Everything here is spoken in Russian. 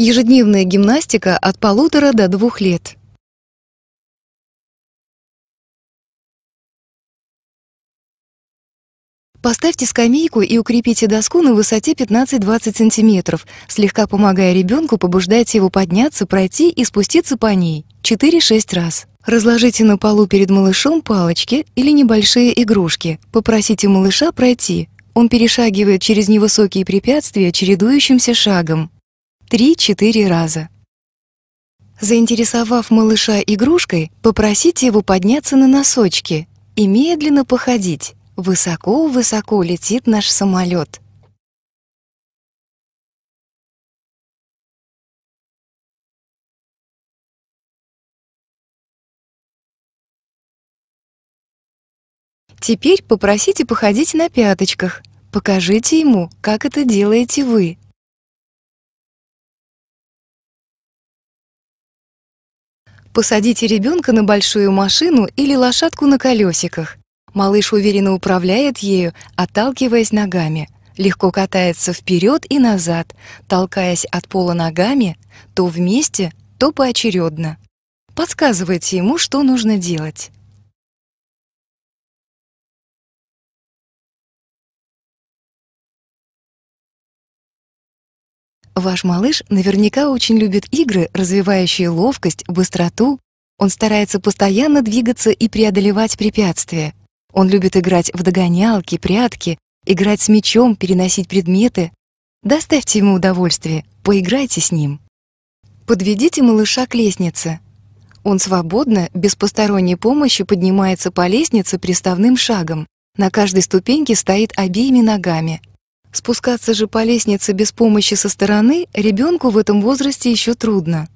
Ежедневная гимнастика от полутора до двух лет. Поставьте скамейку и укрепите доску на высоте 15-20 см, слегка помогая ребенку побуждайте его подняться, пройти и спуститься по ней 4-6 раз. Разложите на полу перед малышом палочки или небольшие игрушки. Попросите малыша пройти. Он перешагивает через невысокие препятствия чередующимся шагом три-четыре раза. Заинтересовав малыша игрушкой, попросите его подняться на носочки и медленно походить. Высоко-высоко летит наш самолет. Теперь попросите походить на пяточках. Покажите ему, как это делаете вы. Посадите ребенка на большую машину или лошадку на колесиках. Малыш уверенно управляет ею, отталкиваясь ногами. Легко катается вперед и назад, толкаясь от пола ногами, то вместе, то поочередно. Подсказывайте ему, что нужно делать. Ваш малыш наверняка очень любит игры, развивающие ловкость, быстроту. Он старается постоянно двигаться и преодолевать препятствия. Он любит играть в догонялки, прятки, играть с мячом, переносить предметы. Доставьте ему удовольствие, поиграйте с ним. Подведите малыша к лестнице. Он свободно, без посторонней помощи поднимается по лестнице приставным шагом. На каждой ступеньке стоит обеими ногами. Спускаться же по лестнице без помощи со стороны ребенку в этом возрасте еще трудно.